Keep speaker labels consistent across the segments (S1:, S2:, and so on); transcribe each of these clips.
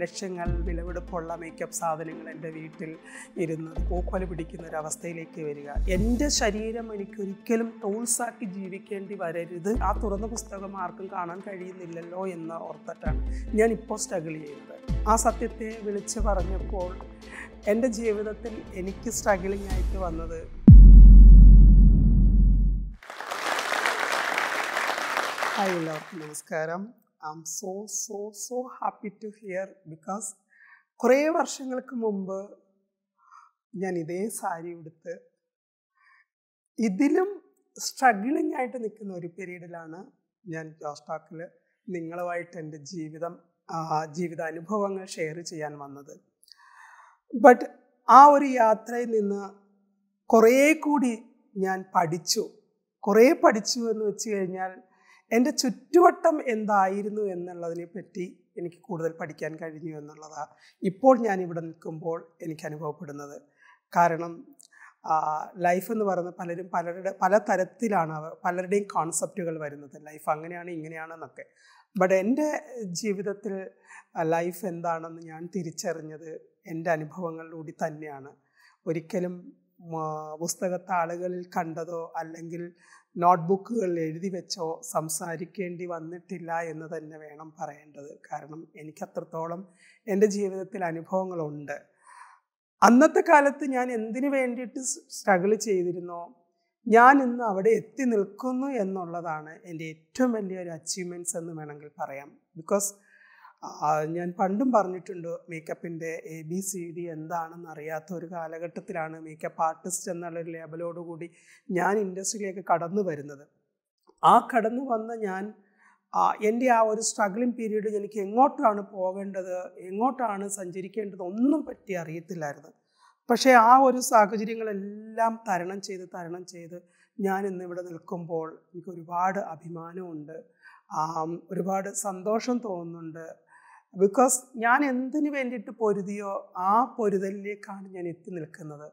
S1: ലക്ഷങ്ങൾ വിലവെടുപ്പുള്ള മേക്കപ്പ് സാധനങ്ങൾ എൻ്റെ വീട്ടിൽ ഇരുന്ന് പൂക്കൊല പിടിക്കുന്ന ഒരു അവസ്ഥയിലേക്ക് വരിക എൻ്റെ ശരീരം എനിക്കൊരിക്കലും ടൂൾസാക്കി ജീവിക്കേണ്ടി വരരുത് ആ തുറന്ന പുസ്തകം ആർക്കും കാണാൻ കഴിയുന്നില്ലല്ലോ എന്ന് ഓർത്തിട്ടാണ് ഞാൻ ഇപ്പോൾ സ്ട്രഗിൾ ചെയ്യുന്നത് ആ സത്യത്തെ വിളിച്ചു പറഞ്ഞപ്പോൾ എൻ്റെ ജീവിതത്തിൽ എനിക്ക് സ്ട്രഗിളിംഗ് ആയിട്ട് വന്നത് ഹായ് എല്ലാവർക്കും നമസ്കാരം I so so so happy to here because കുറേ വർഷങ്ങൾക്ക് മുമ്പ് ഞാൻ ഇതേ സാരി ഉടുത്ത് ഇതിലും സ്ട്രഗിളിംഗ് ആയിട്ട് നിൽക്കുന്ന ഒരു പീരീഡിലാണ് ഞാൻ ജോസ്റ്റാക്കിൽ നിങ്ങളുമായിട്ട് എൻ്റെ ജീവിതം ജീവിതാനുഭവങ്ങൾ ഷെയർ ചെയ്യാൻ വന്നത് ബട്ട് ആ ഒരു യാത്രയിൽ നിന്ന് കുറേ കൂടി ഞാൻ പഠിച്ചു കുറേ പഠിച്ചു എന്ന് വെച്ച് കഴിഞ്ഞാൽ എൻ്റെ ചുറ്റുവട്ടം എന്തായിരുന്നു എന്നുള്ളതിനെ പറ്റി എനിക്ക് കൂടുതൽ പഠിക്കാൻ കഴിഞ്ഞു എന്നുള്ളതാണ് ഇപ്പോൾ ഞാൻ ഇവിടെ നിൽക്കുമ്പോൾ എനിക്ക് അനുഭവപ്പെടുന്നത് കാരണം ലൈഫ് എന്ന് പറയുന്നത് പലരും പലരുടെ പല തരത്തിലാണ് പലരുടെയും കോൺസെപ്റ്റുകൾ വരുന്നത് ലൈഫ് അങ്ങനെയാണ് ഇങ്ങനെയാണെന്നൊക്കെ ബട്ട് എൻ്റെ ജീവിതത്തിൽ ലൈഫ് എന്താണെന്ന് ഞാൻ തിരിച്ചറിഞ്ഞത് എൻ്റെ അനുഭവങ്ങളിലൂടെ തന്നെയാണ് ഒരിക്കലും പുസ്തകത്താളുകളിൽ കണ്ടതോ അല്ലെങ്കിൽ നോട്ട്ബുക്കുകളിൽ എഴുതി വെച്ചോ സംസാരിക്കേണ്ടി വന്നിട്ടില്ല എന്ന് തന്നെ വേണം പറയേണ്ടത് കാരണം എനിക്ക് അത്രത്തോളം എൻ്റെ ജീവിതത്തിൽ അനുഭവങ്ങളുണ്ട് അന്നത്തെ കാലത്ത് ഞാൻ എന്തിനു വേണ്ടിയിട്ട് സ്ട്രഗിൾ ചെയ്തിരുന്നോ ഞാൻ ഇന്ന് അവിടെ എത്തി നിൽക്കുന്നു എന്നുള്ളതാണ് എൻ്റെ ഏറ്റവും വലിയൊരു അച്ചീവ്മെൻറ്റ്സ് എന്ന് വേണമെങ്കിൽ പറയാം ബിക്കോസ് ഞാൻ പണ്ടും പറഞ്ഞിട്ടുണ്ട് മേക്കപ്പിൻ്റെ എ ബി സി ഡി എന്താണെന്ന് അറിയാത്ത ഒരു കാലഘട്ടത്തിലാണ് മേക്കപ്പ് ആർട്ടിസ്റ്റ് എന്നുള്ളൊരു ലേബലോടുകൂടി ഞാൻ ഇൻഡസ്ട്രിയിലേക്ക് കടന്നു വരുന്നത് ആ കടന്നു വന്ന ഞാൻ എൻ്റെ ആ ഒരു സ്ട്രഗ്ലിംഗ് പീരീഡിൽ എനിക്ക് എങ്ങോട്ടാണ് പോകേണ്ടത് എങ്ങോട്ടാണ് സഞ്ചരിക്കേണ്ടത് ഒന്നും പറ്റി അറിയത്തില്ലായിരുന്നു പക്ഷേ ആ ഒരു സാഹചര്യങ്ങളെല്ലാം തരണം ചെയ്ത് തരണം ചെയ്ത് ഞാൻ ഇന്നിവിടെ നിൽക്കുമ്പോൾ എനിക്ക് ഒരുപാട് അഭിമാനമുണ്ട് ഒരുപാട് സന്തോഷം തോന്നുന്നുണ്ട് ബിക്കോസ് ഞാൻ എന്തിനു വേണ്ടിയിട്ട് പൊരുതിയോ ആ പൊരുതലിലേക്കാണ് ഞാൻ എത്തി നിൽക്കുന്നത്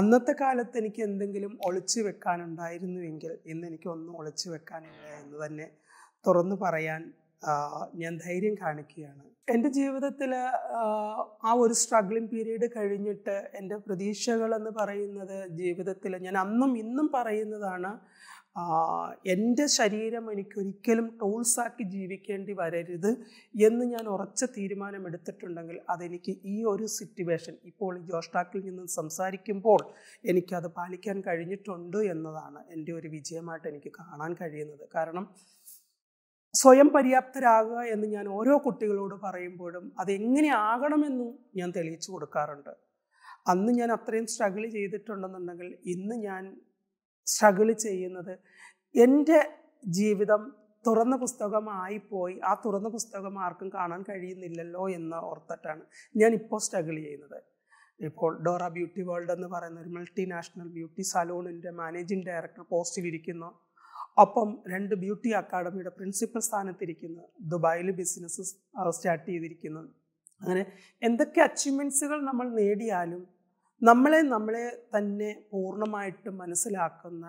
S1: അന്നത്തെ കാലത്ത് എനിക്ക് എന്തെങ്കിലും ഒളിച്ചു വെക്കാനുണ്ടായിരുന്നുവെങ്കിൽ ഇന്ന് എനിക്ക് ഒന്നും ഒളിച്ചു വെക്കാനില്ല എന്ന് തന്നെ തുറന്നു പറയാൻ ഞാൻ ധൈര്യം കാണിക്കുകയാണ് എൻ്റെ ജീവിതത്തിൽ ആ ഒരു സ്ട്രഗ്ലിംഗ് പീരീഡ് കഴിഞ്ഞിട്ട് എൻ്റെ പ്രതീക്ഷകളെന്ന് പറയുന്നത് ജീവിതത്തിൽ ഞാൻ അന്നും ഇന്നും പറയുന്നതാണ് എൻ്റെ ശരീരം എനിക്കൊരിക്കലും ടൂൾസാക്കി ജീവിക്കേണ്ടി വരരുത് എന്ന് ഞാൻ ഉറച്ച തീരുമാനമെടുത്തിട്ടുണ്ടെങ്കിൽ അതെനിക്ക് ഈ ഒരു സിറ്റുവേഷൻ ഇപ്പോൾ ജോഷ്ടാക്കിൽ നിന്ന് സംസാരിക്കുമ്പോൾ എനിക്കത് പാലിക്കാൻ കഴിഞ്ഞിട്ടുണ്ട് എന്നതാണ് എൻ്റെ ഒരു വിജയമായിട്ട് എനിക്ക് കാണാൻ കഴിയുന്നത് കാരണം സ്വയം പര്യാപ്തരാകുക എന്ന് ഞാൻ ഓരോ കുട്ടികളോട് പറയുമ്പോഴും അതെങ്ങനെ ആകണമെന്നും ഞാൻ തെളിയിച്ചു കൊടുക്കാറുണ്ട് അന്ന് ഞാൻ അത്രയും സ്ട്രഗിൾ ചെയ്തിട്ടുണ്ടെന്നുണ്ടെങ്കിൽ ഇന്ന് ഞാൻ സ്ട്രഗിൾ ചെയ്യുന്നത് എൻ്റെ ജീവിതം തുറന്ന പുസ്തകമായി പോയി ആ തുറന്ന പുസ്തകം ആർക്കും കാണാൻ കഴിയുന്നില്ലല്ലോ എന്ന് ഓർത്തിട്ടാണ് ഞാൻ ഇപ്പോൾ സ്ട്രഗിൾ ചെയ്യുന്നത് ഇപ്പോൾ ഡോറ ബ്യൂട്ടി വേൾഡ് എന്ന് പറയുന്ന ഒരു മൾട്ടിനാഷണൽ ബ്യൂട്ടി സലൂണിൻ്റെ മാനേജിങ് ഡയറക്ടർ പോസ്റ്റിലിരിക്കുന്നു ഒപ്പം രണ്ട് ബ്യൂട്ടി അക്കാഡമിയുടെ പ്രിൻസിപ്പൽ സ്ഥാനത്തിരിക്കുന്നു ദുബായിൽ ബിസിനസ് സ്റ്റാർട്ട് ചെയ്തിരിക്കുന്നു അങ്ങനെ എന്തൊക്കെ അച്ചീവ്മെൻറ്റ്സുകൾ നമ്മൾ നേടിയാലും നമ്മളെ നമ്മളെ തന്നെ പൂർണ്ണമായിട്ടും മനസ്സിലാക്കുന്ന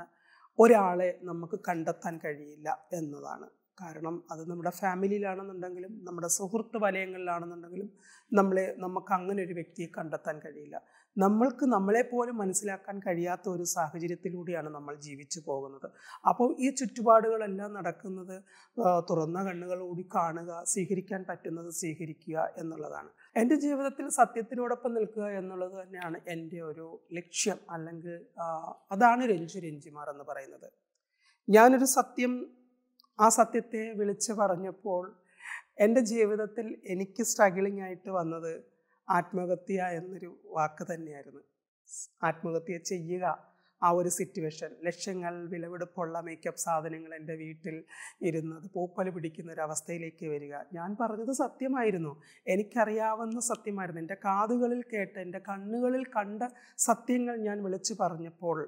S1: ഒരാളെ നമുക്ക് കണ്ടെത്താൻ കഴിയില്ല എന്നതാണ് കാരണം അത് നമ്മുടെ ഫാമിലിയിലാണെന്നുണ്ടെങ്കിലും നമ്മുടെ സുഹൃത്ത് വലയങ്ങളിലാണെന്നുണ്ടെങ്കിലും നമ്മളെ നമുക്ക് അങ്ങനെ ഒരു വ്യക്തിയെ കണ്ടെത്താൻ കഴിയില്ല നമ്മൾക്ക് നമ്മളെ പോലും മനസ്സിലാക്കാൻ കഴിയാത്ത ഒരു സാഹചര്യത്തിലൂടെയാണ് നമ്മൾ ജീവിച്ചു പോകുന്നത് അപ്പോൾ ഈ ചുറ്റുപാടുകളെല്ലാം നടക്കുന്നത് തുറന്ന കണ്ണുകളോടി കാണുക സ്വീകരിക്കാൻ പറ്റുന്നത് സ്വീകരിക്കുക എന്നുള്ളതാണ് എൻ്റെ ജീവിതത്തിൽ സത്യത്തിനോടൊപ്പം നിൽക്കുക എന്നുള്ളത് തന്നെയാണ് എൻ്റെ ഒരു ലക്ഷ്യം അല്ലെങ്കിൽ അതാണ് രഞ്ജു രഞ്ജിമാർ എന്ന് പറയുന്നത് ഞാനൊരു സത്യം ആ സത്യത്തെ വിളിച്ച് പറഞ്ഞപ്പോൾ എൻ്റെ ജീവിതത്തിൽ എനിക്ക് സ്ട്രഗിളിംഗ് ആയിട്ട് വന്നത് ആത്മഹത്യ എന്നൊരു വാക്ക് തന്നെയായിരുന്നു ആത്മഹത്യ ചെയ്യുക ആ ഒരു സിറ്റുവേഷൻ ലക്ഷങ്ങൾ വിലവെടുപ്പുള്ള മേക്കപ്പ് സാധനങ്ങൾ എൻ്റെ വീട്ടിൽ ഇരുന്നത് പൂപ്പൽ പിടിക്കുന്ന ഒരു അവസ്ഥയിലേക്ക് വരിക ഞാൻ പറഞ്ഞത് സത്യമായിരുന്നു എനിക്കറിയാവുന്ന സത്യമായിരുന്നു എൻ്റെ കാതുകളിൽ കേട്ട് എൻ്റെ കണ്ണുകളിൽ കണ്ട സത്യങ്ങൾ ഞാൻ വിളിച്ചു പറഞ്ഞപ്പോൾ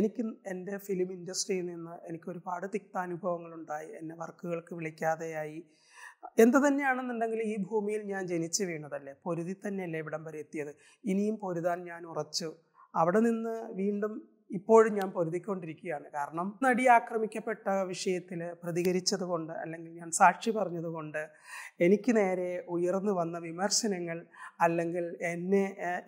S1: എനിക്ക് എൻ്റെ ഫിലിം ഇൻഡസ്ട്രിയിൽ നിന്ന് എനിക്ക് ഒരുപാട് തിക്താനുഭവങ്ങളുണ്ടായി എന്നെ വർക്കുകൾക്ക് വിളിക്കാതെയായി എന്ത് തന്നെയാണെന്നുണ്ടെങ്കിൽ ഈ ഭൂമിയിൽ ഞാൻ ജനിച്ചു വീണതല്ലേ പൊരുതി തന്നെയല്ലേ ഇവിടം വരെ എത്തിയത് ഇനിയും പൊരുതാൻ ഞാൻ ഉറച്ചു അവിടെ നിന്ന് വീണ്ടും ഇപ്പോഴും ഞാൻ പൊരുതിക്കൊണ്ടിരിക്കുകയാണ് കാരണം നടി ആക്രമിക്കപ്പെട്ട വിഷയത്തിൽ കൊണ്ട് അല്ലെങ്കിൽ ഞാൻ സാക്ഷി പറഞ്ഞതുകൊണ്ട് എനിക്ക് നേരെ ഉയർന്നു വന്ന വിമർശനങ്ങൾ അല്ലെങ്കിൽ എന്നെ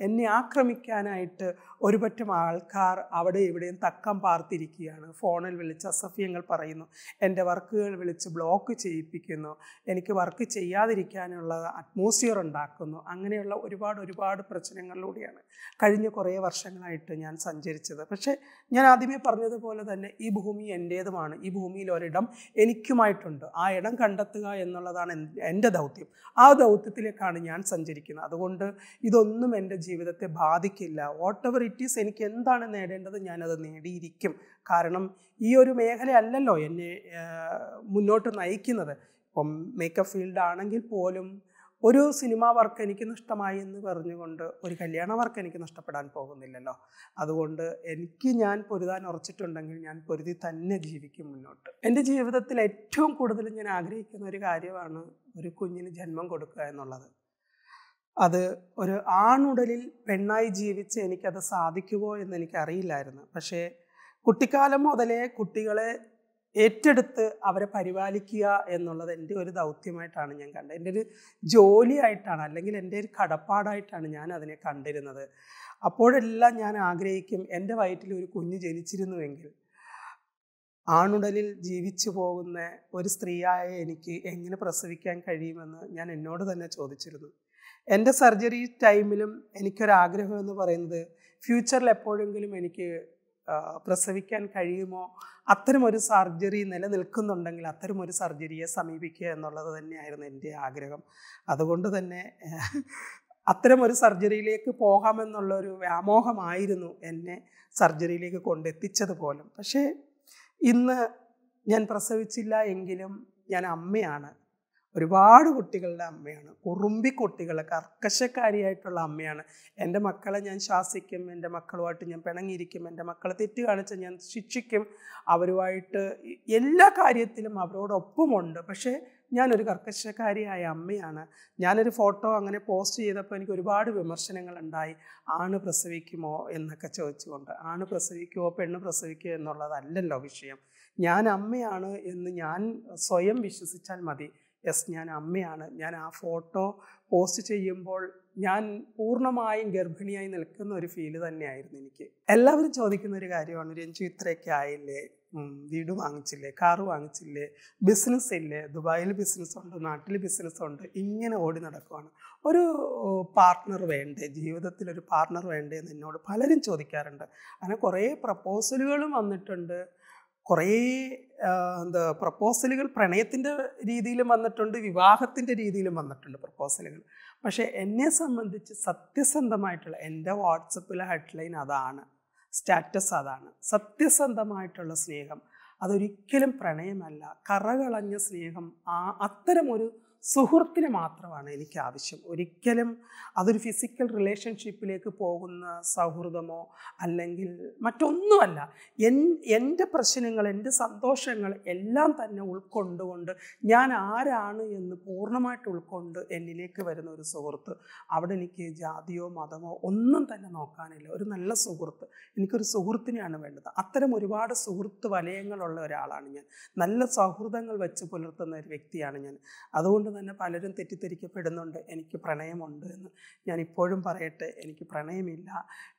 S1: എന്നെ ആക്രമിക്കാനായിട്ട് ഒരുപറ്റം ആൾക്കാർ അവിടെ ഇവിടെയും തക്കം പാർത്തിരിക്കുകയാണ് ഫോണിൽ വിളിച്ച് അസഫ്യങ്ങൾ പറയുന്നു എൻ്റെ വർക്കുകൾ വിളിച്ച് ബ്ലോക്ക് ചെയ്യിപ്പിക്കുന്നു എനിക്ക് വർക്ക് ചെയ്യാതിരിക്കാനുള്ള അറ്റ്മോസ്ഫിയർ ഉണ്ടാക്കുന്നു അങ്ങനെയുള്ള ഒരുപാട് ഒരുപാട് പ്രശ്നങ്ങളിലൂടെയാണ് കഴിഞ്ഞ കുറേ വർഷങ്ങളായിട്ട് ഞാൻ സഞ്ചരിച്ചത് പക്ഷേ ഞാൻ ആദ്യമേ പറഞ്ഞതുപോലെ തന്നെ ഈ ഭൂമി എൻ്റേതുമാണ് ഈ ഭൂമിയിൽ ഒരിടം എനിക്കുമായിട്ടുണ്ട് ആ ഇടം കണ്ടെത്തുക എന്നുള്ളതാണ് എൻ്റെ ദൗത്യം ആ ദൗത്യത്തിലേക്കാണ് ഞാൻ സഞ്ചരിക്കുന്നത് അതുകൊണ്ട് ഇതൊന്നും എൻ്റെ ജീവിതത്തെ ബാധിക്കില്ല വാട്ട് എവർ ഇറ്റ് ഈസ് എനിക്ക് എന്താണ് നേടേണ്ടത് ഞാനത് നേടിയിരിക്കും കാരണം ഈ ഒരു മേഖലയല്ലല്ലോ എന്നെ മുന്നോട്ട് നയിക്കുന്നത് ഇപ്പം മേക്കപ്പ് ഫീൽഡ് ആണെങ്കിൽ പോലും ഒരു സിനിമ വർക്ക് എനിക്ക് നഷ്ടമായി എന്ന് പറഞ്ഞുകൊണ്ട് ഒരു കല്യാണ വർക്ക് എനിക്ക് നഷ്ടപ്പെടാൻ പോകുന്നില്ലല്ലോ അതുകൊണ്ട് എനിക്ക് ഞാൻ പൊരുതാൻ ഉറച്ചിട്ടുണ്ടെങ്കിൽ ഞാൻ പൊരുതി തന്നെ ജീവിക്കും മുന്നോട്ട് എൻ്റെ ജീവിതത്തിൽ ഏറ്റവും കൂടുതൽ ഞാൻ ആഗ്രഹിക്കുന്ന ഒരു കാര്യമാണ് ഒരു കുഞ്ഞിന് ജന്മം കൊടുക്കുക എന്നുള്ളത് അത് ഒരു ആണുടലിൽ പെണ്ണായി ജീവിച്ച് എനിക്കത് സാധിക്കുമോ എന്ന് എനിക്കറിയില്ലായിരുന്നു പക്ഷേ കുട്ടിക്കാലം മുതലേ കുട്ടികളെ ഏറ്റെടുത്ത് അവരെ പരിപാലിക്കുക എന്നുള്ളത് എൻ്റെ ഒരു ദൗത്യമായിട്ടാണ് ഞാൻ കണ്ടത് എൻ്റെ ഒരു ജോലിയായിട്ടാണ് അല്ലെങ്കിൽ എൻ്റെ ഒരു കടപ്പാടായിട്ടാണ് ഞാൻ അതിനെ കണ്ടിരുന്നത് അപ്പോഴെല്ലാം ഞാൻ ആഗ്രഹിക്കും എൻ്റെ വയറ്റിൽ ഒരു കുഞ്ഞ് ജനിച്ചിരുന്നുവെങ്കിൽ ആണുടലിൽ ജീവിച്ചു പോകുന്ന ഒരു സ്ത്രീയായ എനിക്ക് എങ്ങനെ പ്രസവിക്കാൻ കഴിയുമെന്ന് ഞാൻ എന്നോട് തന്നെ ചോദിച്ചിരുന്നു എൻ്റെ സർജറി ടൈമിലും എനിക്കൊരാഗ്രഹം എന്ന് പറയുന്നത് ഫ്യൂച്ചറിൽ എപ്പോഴെങ്കിലും എനിക്ക് പ്രസവിക്കാൻ കഴിയുമോ അത്തരമൊരു സർജറി നിലനിൽക്കുന്നുണ്ടെങ്കിൽ അത്തരമൊരു സർജറിയെ സമീപിക്കുക എന്നുള്ളത് തന്നെയായിരുന്നു എൻ്റെ ആഗ്രഹം അതുകൊണ്ട് തന്നെ അത്തരമൊരു സർജറിയിലേക്ക് പോകാമെന്നുള്ളൊരു വ്യാമോഹമായിരുന്നു എന്നെ സർജറിയിലേക്ക് കൊണ്ടെത്തിച്ചത് പോലും പക്ഷേ ഇന്ന് ഞാൻ പ്രസവിച്ചില്ല എങ്കിലും ഞാൻ അമ്മയാണ് ഒരുപാട് കുട്ടികളുടെ അമ്മയാണ് കുറുമ്പി കുട്ടികൾ കർക്കശക്കാരിയായിട്ടുള്ള അമ്മയാണ് എൻ്റെ മക്കളെ ഞാൻ ശാസിക്കും എൻ്റെ മക്കളുമായിട്ട് ഞാൻ പിണങ്ങിയിരിക്കും എൻ്റെ മക്കളെ തെറ്റ് കാണിച്ച ഞാൻ ശിക്ഷിക്കും അവരുമായിട്ട് എല്ലാ കാര്യത്തിലും അവരോടൊപ്പമുണ്ട് പക്ഷേ ഞാനൊരു കർക്കശക്കാരിയായ അമ്മയാണ് ഞാനൊരു ഫോട്ടോ അങ്ങനെ പോസ്റ്റ് ചെയ്തപ്പോൾ എനിക്ക് ഒരുപാട് വിമർശനങ്ങൾ ഉണ്ടായി ആണ് പ്രസവിക്കുമോ എന്നൊക്കെ ചോദിച്ചുകൊണ്ട് ആണ് പ്രസവിക്കുമോ പെണ്ണ് പ്രസവിക്കുമോ എന്നുള്ളതല്ലല്ലോ വിഷയം ഞാൻ അമ്മയാണ് എന്ന് ഞാൻ സ്വയം വിശ്വസിച്ചാൽ മതി എസ് ഞാൻ അമ്മയാണ് ഞാൻ ആ ഫോട്ടോ പോസ്റ്റ് ചെയ്യുമ്പോൾ ഞാൻ പൂർണ്ണമായും ഗർഭിണിയായി നിൽക്കുന്ന ഒരു ഫീല് തന്നെയായിരുന്നു എനിക്ക് എല്ലാവരും ചോദിക്കുന്ന ഒരു കാര്യമാണ് രഞ്ജു ഇത്രയൊക്കെ ആയില്ലേ വീട് വാങ്ങിച്ചില്ലേ കാറ് വാങ്ങിച്ചില്ലേ ബിസിനസ് ഇല്ലേ ദുബായിൽ ബിസിനസ് ഉണ്ട് നാട്ടിൽ ബിസിനസ് ഉണ്ട് ഇങ്ങനെ ഓടി നടക്കുവാണ് ഒരു പാർട്ട്ണർ വേണ്ടേ ജീവിതത്തിൽ ഒരു പാർട്ട്ണർ വേണ്ടേ എന്ന് എന്നോട് പലരും ചോദിക്കാറുണ്ട് അങ്ങനെ കുറേ പ്രപ്പോസലുകളും വന്നിട്ടുണ്ട് കുറേ എന്താ പ്രപ്പോസലുകൾ പ്രണയത്തിൻ്റെ രീതിയിലും വന്നിട്ടുണ്ട് വിവാഹത്തിൻ്റെ രീതിയിലും വന്നിട്ടുണ്ട് പ്രപ്പോസലുകൾ പക്ഷേ എന്നെ സംബന്ധിച്ച് സത്യസന്ധമായിട്ടുള്ള എൻ്റെ വാട്സപ്പിലെ ഹെഡ്ലൈൻ അതാണ് സ്റ്റാറ്റസ് അതാണ് സത്യസന്ധമായിട്ടുള്ള സ്നേഹം അതൊരിക്കലും പ്രണയമല്ല കറകളഞ്ഞ സ്നേഹം ആ അത്തരമൊരു സുഹൃത്തിന് മാത്രമാണ് എനിക്ക് ആവശ്യം ഒരിക്കലും അതൊരു ഫിസിക്കൽ റിലേഷൻഷിപ്പിലേക്ക് പോകുന്ന സൗഹൃദമോ അല്ലെങ്കിൽ മറ്റൊന്നുമല്ല എൻ എൻ്റെ പ്രശ്നങ്ങൾ എൻ്റെ സന്തോഷങ്ങൾ എല്ലാം തന്നെ ഉൾക്കൊണ്ടുകൊണ്ട് ഞാൻ ആരാണ് എന്ന് പൂർണ്ണമായിട്ട് ഉൾക്കൊണ്ട് എന്നിലേക്ക് വരുന്ന ഒരു സുഹൃത്ത് അവിടെ എനിക്ക് ജാതിയോ മതമോ ഒന്നും തന്നെ നോക്കാനില്ല ഒരു നല്ല സുഹൃത്ത് എനിക്കൊരു സുഹൃത്തിനെയാണ് വേണ്ടത് അത്തരം ഒരുപാട് സുഹൃത്ത് വലയങ്ങളുള്ള ഒരാളാണ് ഞാൻ നല്ല സൗഹൃദങ്ങൾ വെച്ച് പുലർത്തുന്ന ഒരു വ്യക്തിയാണ് ഞാൻ അതുകൊണ്ട് കൊണ്ട് തന്നെ പലരും തെറ്റിദ്ധരിക്കപ്പെടുന്നുണ്ട് എനിക്ക് പ്രണയമുണ്ട് എന്ന് ഞാൻ ഇപ്പോഴും പറയട്ടെ എനിക്ക് പ്രണയമില്ല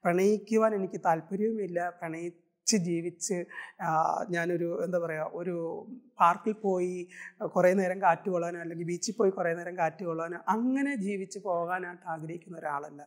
S1: പ്രണയിക്കുവാൻ എനിക്ക് താല്പര്യവുമില്ല പ്രണയി ജീവിച്ച് ജീവിച്ച് ഞാനൊരു എന്താ പറയുക ഒരു പാർക്കിൽ പോയി കുറേ നേരം കാറ്റ് കൊള്ളാനോ അല്ലെങ്കിൽ ബീച്ചിൽ പോയി കുറേ നേരം കാറ്റ് കൊള്ളാനോ അങ്ങനെ ജീവിച്ച് പോകാനായിട്ട് ആഗ്രഹിക്കുന്ന ഒരാളല്ല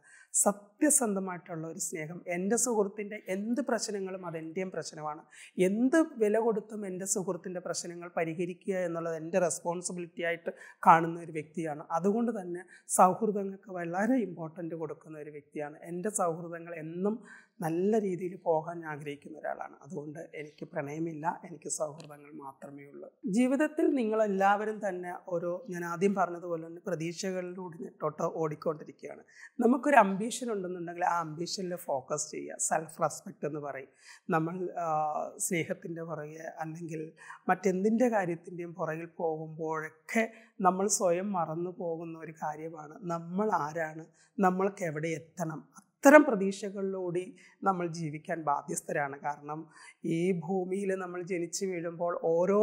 S1: സത്യസന്ധമായിട്ടുള്ള ഒരു സ്നേഹം എൻ്റെ സുഹൃത്തിൻ്റെ എന്ത് പ്രശ്നങ്ങളും അതെൻ്റെയും പ്രശ്നമാണ് എന്ത് വില കൊടുത്തും എൻ്റെ സുഹൃത്തിൻ്റെ പ്രശ്നങ്ങൾ പരിഹരിക്കുക എന്നുള്ളത് എൻ്റെ റെസ്പോൺസിബിലിറ്റി ആയിട്ട് കാണുന്ന ഒരു വ്യക്തിയാണ് അതുകൊണ്ട് തന്നെ സൗഹൃദങ്ങൾക്ക് വളരെ ഇമ്പോർട്ടൻ്റ് കൊടുക്കുന്ന ഒരു വ്യക്തിയാണ് എൻ്റെ സൗഹൃദങ്ങൾ എന്നും നല്ല രീതിയിൽ പോകാൻ ആഗ്രഹിക്കുന്ന ഒരാളാണ് അതുകൊണ്ട് എനിക്ക് പ്രണയമില്ല എനിക്ക് സൗഹൃദങ്ങൾ മാത്രമേ ഉള്ളൂ ജീവിതത്തിൽ നിങ്ങളെല്ലാവരും തന്നെ ഓരോ ഞാൻ ആദ്യം പറഞ്ഞതുപോലെ തന്നെ പ്രതീക്ഷകളിലൂടെ തൊട്ട് ഓടിക്കൊണ്ടിരിക്കുകയാണ് നമുക്കൊരു അംബീഷൻ ഉണ്ടെന്നുണ്ടെങ്കിൽ ആ അംബീഷനിൽ ഫോക്കസ് ചെയ്യുക സെൽഫ് റെസ്പെക്റ്റ് എന്ന് പറയും നമ്മൾ സ്നേഹത്തിൻ്റെ പുറകെ അല്ലെങ്കിൽ മറ്റെന്തിൻ്റെ കാര്യത്തിൻ്റെയും പുറകിൽ പോകുമ്പോഴൊക്കെ നമ്മൾ സ്വയം മറന്നു പോകുന്ന ഒരു കാര്യമാണ് നമ്മൾ ആരാണ് നമ്മൾക്ക് എവിടെ എത്തണം അത്തരം പ്രതീക്ഷകളിലൂടെ നമ്മൾ ജീവിക്കാൻ ബാധ്യസ്ഥരാണ് കാരണം ഈ ഭൂമിയിൽ നമ്മൾ ജനിച്ചു വീഴുമ്പോൾ ഓരോ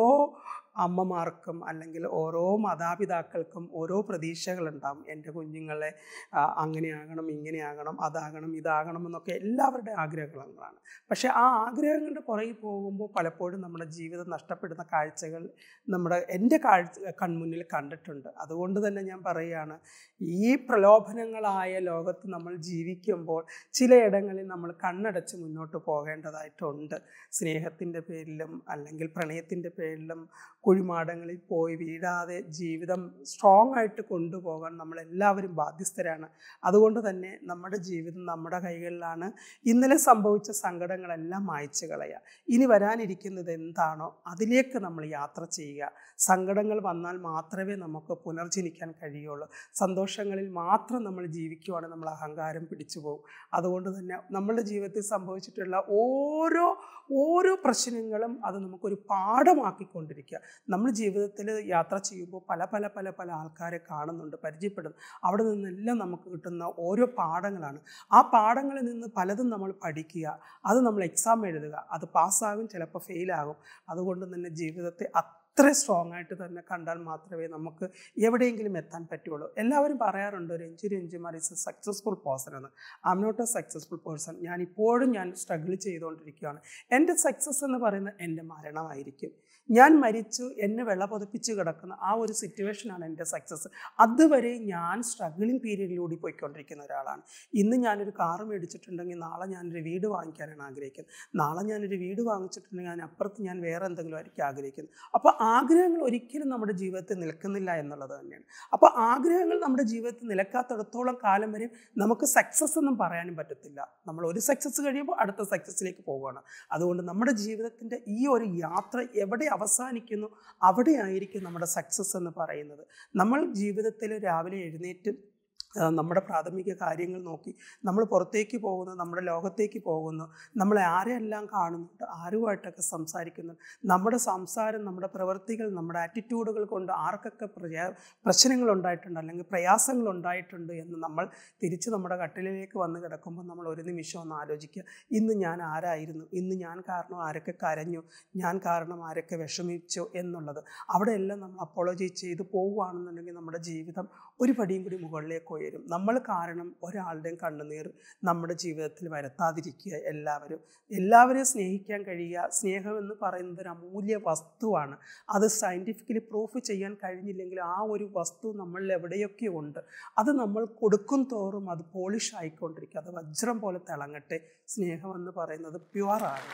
S1: അമ്മമാർക്കും അല്ലെങ്കിൽ ഓരോ മാതാപിതാക്കൾക്കും ഓരോ പ്രതീക്ഷകളുണ്ടാവും എൻ്റെ കുഞ്ഞുങ്ങളെ അങ്ങനെയാകണം ഇങ്ങനെയാകണം അതാകണം ഇതാകണം എന്നൊക്കെ എല്ലാവരുടെ ആഗ്രഹങ്ങളാണ് പക്ഷേ ആ ആഗ്രഹങ്ങളുടെ പുറകിൽ പോകുമ്പോൾ പലപ്പോഴും നമ്മുടെ ജീവിതം നഷ്ടപ്പെടുന്ന കാഴ്ചകൾ നമ്മുടെ എൻ്റെ കാഴ്ച കൺമുന്നിൽ കണ്ടിട്ടുണ്ട് അതുകൊണ്ട് തന്നെ ഞാൻ പറയുകയാണ് ഈ പ്രലോഭനങ്ങളായ ലോകത്ത് നമ്മൾ ജീവിക്കുമ്പോൾ ചിലയിടങ്ങളിൽ നമ്മൾ കണ്ണടച്ച് മുന്നോട്ട് പോകേണ്ടതായിട്ടുണ്ട് സ്നേഹത്തിൻ്റെ പേരിലും അല്ലെങ്കിൽ പ്രണയത്തിൻ്റെ പേരിലും കുഴിമാടങ്ങളിൽ പോയി വീഴാതെ ജീവിതം സ്ട്രോങ് ആയിട്ട് കൊണ്ടുപോകാൻ നമ്മളെല്ലാവരും ബാധ്യസ്ഥരാണ് അതുകൊണ്ട് തന്നെ നമ്മുടെ ജീവിതം നമ്മുടെ കൈകളിലാണ് ഇന്നലെ സംഭവിച്ച സങ്കടങ്ങളെല്ലാം മായച്ചു കളയുക ഇനി വരാനിരിക്കുന്നത് എന്താണോ അതിലേക്ക് നമ്മൾ യാത്ര ചെയ്യുക സങ്കടങ്ങൾ വന്നാൽ മാത്രമേ നമുക്ക് പുനർജനിക്കാൻ കഴിയുള്ളൂ സന്തോഷങ്ങളിൽ മാത്രം നമ്മൾ ജീവിക്കുവാണ് നമ്മൾ അഹങ്കാരം പിടിച്ചു പോകും അതുകൊണ്ട് തന്നെ നമ്മളുടെ ജീവിതത്തിൽ സംഭവിച്ചിട്ടുള്ള ഓരോ ഓരോ പ്രശ്നങ്ങളും അത് നമുക്കൊരു പാഠമാക്കിക്കൊണ്ടിരിക്കുക നമ്മൾ ജീവിതത്തിൽ യാത്ര ചെയ്യുമ്പോൾ പല പല പല പല ആൾക്കാരെ കാണുന്നുണ്ട് പരിചയപ്പെടുന്നു അവിടെ നിന്നെല്ലാം നമുക്ക് കിട്ടുന്ന ഓരോ പാഠങ്ങളാണ് ആ പാഠങ്ങളിൽ നിന്ന് പലതും നമ്മൾ പഠിക്കുക അത് നമ്മൾ എക്സാം എഴുതുക അത് പാസ്സാകും ചിലപ്പോൾ ഫെയിലാകും അതുകൊണ്ട് തന്നെ ജീവിതത്തെ അത്ര സ്ട്രോങ് ആയിട്ട് തന്നെ കണ്ടാൽ മാത്രമേ നമുക്ക് എവിടെയെങ്കിലും എത്താൻ പറ്റുള്ളൂ എല്ലാവരും പറയാറുണ്ട് Renju Renjimar is a successful person എന്ന് I'm not a successful person ഞാൻ ഇപ്പോഴും ഞാൻ സ്ട്രഗിൾ ചെയ്തുകൊണ്ടിരിക്കുകയാണ് എൻ്റെ സക്സസ് എന്ന് പറയുന്നത് എൻ്റെ മരണമായിരിക്കും ഞാൻ മരിച്ചു എന്നെ വെള്ള പൊതപ്പിച്ച് കിടക്കുന്ന ആ ഒരു സിറ്റുവേഷനാണ് എൻ്റെ സക്സസ് അതുവരെ ഞാൻ സ്ട്രഗിളിങ് പീരീഡിലൂടെ പോയിക്കൊണ്ടിരിക്കുന്ന ഒരാളാണ് ഇന്ന് ഞാനൊരു കാർ മേടിച്ചിട്ടുണ്ടെങ്കിൽ നാളെ ഞാനൊരു വീട് വാങ്ങിക്കാനാണ് ആഗ്രഹിക്കുന്നത് നാളെ ഞാനൊരു വീട് വാങ്ങിച്ചിട്ടുണ്ടെങ്കിൽ ഞാൻ അപ്പുറത്ത് ഞാൻ വേറെ എന്തെങ്കിലും ആയിരിക്കും ആഗ്രഹിക്കുന്നത് അപ്പോൾ ആഗ്രഹങ്ങൾ ഒരിക്കലും നമ്മുടെ ജീവിതത്തിൽ നിൽക്കുന്നില്ല എന്നുള്ളത് തന്നെയാണ് അപ്പോൾ ആഗ്രഹങ്ങൾ നമ്മുടെ ജീവിതത്തിൽ നിലക്കാത്തിടത്തോളം കാലം വരെ നമുക്ക് സക്സസ് ഒന്നും പറയാനും പറ്റത്തില്ല നമ്മൾ ഒരു സക്സസ് കഴിയുമ്പോൾ അടുത്ത സക്സസ്സിലേക്ക് പോവുകയാണ് അതുകൊണ്ട് നമ്മുടെ ജീവിതത്തിൻ്റെ ഈ ഒരു യാത്ര എവിടെ അവസാനിക്കുന്നു അവിടെയായിരിക്കും നമ്മുടെ സക്സസ് എന്ന് പറയുന്നത് നമ്മൾ ജീവിതത്തിൽ രാവിലെ എഴുന്നേറ്റ് നമ്മുടെ പ്രാഥമിക കാര്യങ്ങൾ നോക്കി നമ്മൾ പുറത്തേക്ക് പോകുന്നു നമ്മുടെ ലോകത്തേക്ക് പോകുന്നു നമ്മളെ ആരെല്ലാം കാണുന്നുണ്ട് ആരുമായിട്ടൊക്കെ സംസാരിക്കുന്നു നമ്മുടെ സംസാരം നമ്മുടെ പ്രവൃത്തികൾ നമ്മുടെ ആറ്റിറ്റ്യൂഡുകൾ കൊണ്ട് ആർക്കൊക്കെ പ്രശ്നങ്ങൾ ഉണ്ടായിട്ടുണ്ട് അല്ലെങ്കിൽ പ്രയാസങ്ങൾ ഉണ്ടായിട്ടുണ്ട് എന്ന് നമ്മൾ തിരിച്ച് നമ്മുടെ കട്ടിലിലേക്ക് വന്ന് കിടക്കുമ്പോൾ നമ്മൾ ഒരു നിമിഷം ഒന്ന് ആലോചിക്കുക ഇന്ന് ഞാൻ ആരായിരുന്നു ഇന്ന് ഞാൻ കാരണം ആരൊക്കെ കരഞ്ഞു ഞാൻ കാരണം ആരൊക്കെ വിഷമിച്ചു എന്നുള്ളത് അവിടെയെല്ലാം നമ്മൾ അപ്പോളജി ചെയ്ത് പോവുകയാണെന്നുണ്ടെങ്കിൽ നമ്മുടെ ജീവിതം ഒരു പടിയും കൂടി മുകളിലേക്ക് ഉയരും നമ്മൾ കാരണം ഒരാളുടെയും കണ്ണുനീർ നമ്മുടെ ജീവിതത്തിൽ വരുത്താതിരിക്കുക എല്ലാവരും എല്ലാവരെയും സ്നേഹിക്കാൻ കഴിയുക സ്നേഹം എന്ന് പറയുന്നത് ഒരു അമൂല്യ വസ്തുവാണ് അത് സയൻറ്റിഫിക്കലി പ്രൂഫ് ചെയ്യാൻ കഴിഞ്ഞില്ലെങ്കിൽ ആ ഒരു വസ്തു നമ്മളിൽ എവിടെയൊക്കെ ഉണ്ട് അത് നമ്മൾ കൊടുക്കും തോറും അത് പോളിഷ് ആയിക്കൊണ്ടിരിക്കുക അത് വജ്രം പോലെ തിളങ്ങട്ടെ സ്നേഹം എന്ന് പറയുന്നത് പ്യുവറാണ്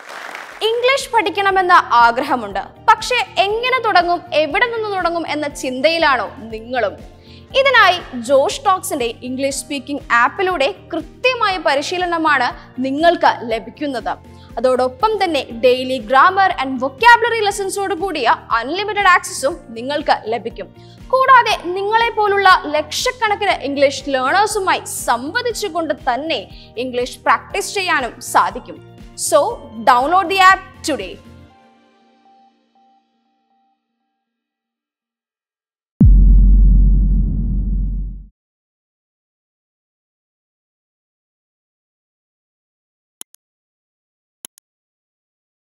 S1: ഇംഗ്ലീഷ് പഠിക്കണമെന്ന ആഗ്രഹമുണ്ട് പക്ഷേ എങ്ങനെ തുടങ്ങും എവിടെ നിന്ന് തുടങ്ങും എന്ന ചിന്തയിലാണോ നിങ്ങളും ഇതിനായി ജോഷ് ടോക്സിന്റെ ഇംഗ്ലീഷ് സ്പീക്കിംഗ് ആപ്പിലൂടെ കൃത്യമായ പരിശീലനമാണ് നിങ്ങൾക്ക് ലഭിക്കുന്നത് അതോടൊപ്പം തന്നെ ഡെയിലി ഗ്രാമർ ആൻഡ് വൊക്കാബുലറി ലെസൺസോട് കൂടിയ അൺലിമിറ്റഡ് ആക്സസും നിങ്ങൾക്ക് ലഭിക്കും കൂടാതെ നിങ്ങളെ പോലുള്ള ലക്ഷക്കണക്കിന് ഇംഗ്ലീഷ് ലേണേഴ്സുമായി സംവദിച്ചുകൊണ്ട് തന്നെ ഇംഗ്ലീഷ് പ്രാക്ടീസ് ചെയ്യാനും സാധിക്കും so download the app today